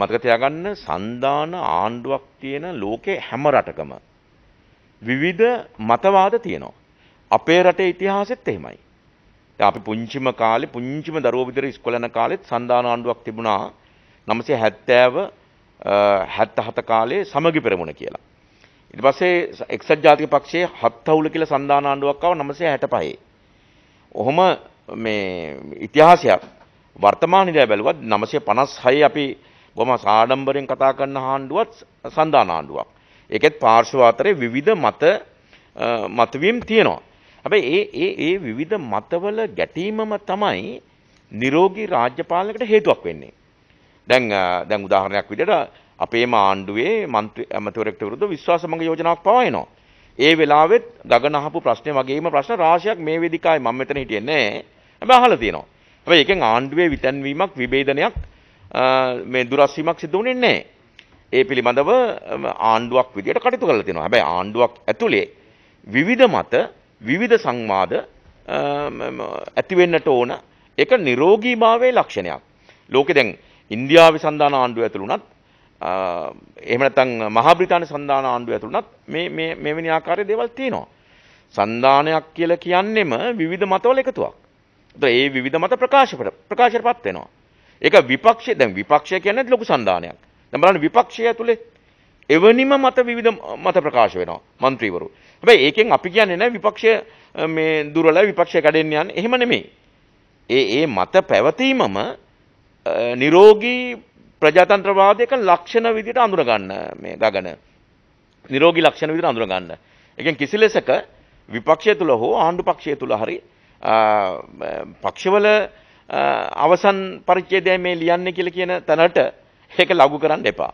මතක තියාගන්න සන්දාන ආණ්ඩුවක් තියෙන ලෝකේ හැම රටකම විවිධ මතවාද තියෙනවා. අපේ රටේ ඉතිහාසෙත් එහෙමයි. දැන් අපි පුංචිම කාලේ පුංචිම දරුවෝ විතර ඉස්කෝල යන කාලෙත් සන්දාන ආණ්ඩුවක් තිබුණා 970 77 කාලේ සමගි පෙරමුණ කියලා. ඊට පස්සේ එක්සත් ජාතික පක්ෂයේ හත්හවුල කියලා සන්දාන ආණ්ඩුවක් ආව 965. ඔහොම මේ ඉතිහාසයක් වර්තමානයේ බැලුවත් 956 අපි බොහොම සාඩම්බරෙන් කතා කරන ආණ්ඩුවත් සඳහන් ආණ්ඩුවක්. ඒකෙත් පාර්ශ්ව අතරේ විවිධ මත මතවීම් තියෙනවා. හැබැයි ඒ ඒ ඒ විවිධ මතවල ගැටීමම තමයි නිරෝගී රාජ්‍යපාලනයකට හේතුවක් වෙන්නේ. දැන් දැන් උදාහරණයක් විදිහට අපේම ආණ්ඩුවේ മന്ത്രി ඇමතිවරයෙක්ට විරුද්ධ විශ්වාසමඟ යෝජනාවක් පවා එනවා. ඒ වෙලාවෙත් ගගන අහපු ප්‍රශ්නේ වගේම ප්‍රශ්න රාශියක් මේ වේදිකාවේ මම මෙතන හිටියේ නැහැ. හැබැයි අහලා තියෙනවා. හැබැයි එකෙන් ආණ්ඩුවේ විතන්වීමක් විභේදනයක් මේ දුරස්වීමක් සිදු වෙන්නේ නැහැ. ඒ පිළිබඳව ආණ්ඩුවක් විදියට කටයුතු කරලා තියෙනවා. හැබැයි ආණ්ඩුවක් ඇතුලේ විවිධ මත විවිධ සංවාද ඇති වෙන්නට ඕන. ඒක නිරෝගීභාවයේ ලක්ෂණයක්. ලෝකෙ දැන් ඉන්දියාවේ සඳහන ආණ්ඩුව ඇතුළුණත් එහෙම නැත්නම් මහා බ්‍රිතාන්‍ය සඳහන ආණ්ඩුව ඇතුළුණත් මේ මේ මෙවැනි ආකාරයේ දේවල් තියෙනවා. සන්දානයක් කියලා කියන්නෙම විවිධ මතවල එකතුවක්. ඒ විවිධ මත ප්‍රකාශ ප්‍රකාශයටපත් වෙනවා. ඒක විපක්ෂය දැන් විපක්ෂය කියන්නේ ලොකු සම්දානයක්. දැන් බලන්න විපක්ෂය ඇතුලේ එවැනිම මත විවිධ මත ප්‍රකාශ වෙනවා മന്ത്രിවරු. හැබැයි ඒකෙන් අපි කියන්නේ නැහැ විපක්ෂය මේ දුර්වල විපක්ෂය කැඩෙන්න යන්නේ. එහෙම නෙමෙයි. ඒ ඒ මත පැවතීමම නිරෝගී ප්‍රජාතන්ත්‍රවාදයක ලක්ෂණ විදිහට අඳුර ගන්න මේ ගගන. නිරෝගී ලක්ෂණ විදිහට අඳුර ගන්න. ඒකෙන් කිසි ලෙසක විපක්ෂය තුල හෝ ආණ්ඩු පක්ෂය තුල හරි පක්ෂවල අවසන් පරිච්ඡේදය මේ ලියන්නේ කියලා කියන තැනට ඒක ලඝු කරන්න එපා.